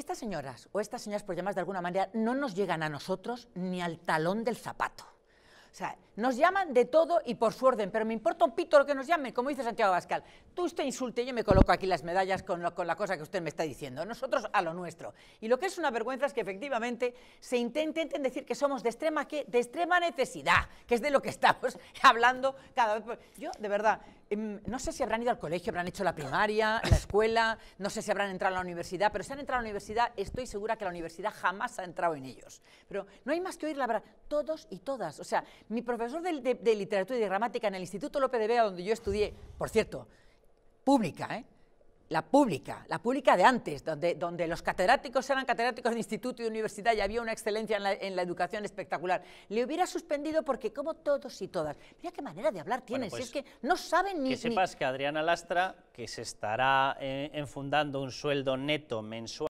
Estas señoras o estas señoras, por llamarlas de alguna manera, no nos llegan a nosotros ni al talón del zapato. O sea, nos llaman de todo y por su orden, pero me importa un pito lo que nos llamen, como dice Santiago Bascal. Tú usted insulte, yo me coloco aquí las medallas con, la cosa que usted me está diciendo. Nosotros a lo nuestro. Y lo que es una vergüenza es que efectivamente se intenten decir que somos de extrema, de extrema necesidad, que es de lo que estamos hablando cada vez. Yo, de verdad, em, no sé si habrán ido al colegio, habrán hecho la primaria, la escuela, no sé si habrán entrado a la universidad, pero si han entrado a la universidad, estoy segura que la universidad jamás ha entrado en ellos. Pero no hay más que oír la verdad, todos y todas. O sea, mi profesor de, literatura y de gramática en el Instituto López de Vega, donde yo estudié, por cierto, pública, ¿eh? la pública, la pública de antes, donde, donde los catedráticos eran catedráticos de instituto y universidad y había una excelencia en la, educación espectacular. Le hubiera suspendido porque, como todos y todas, mira qué manera de hablar tienes, si es pues, que no saben ni... Que sepas que Adriana Lastra, que se estará eh, enfundando un sueldo neto mensual,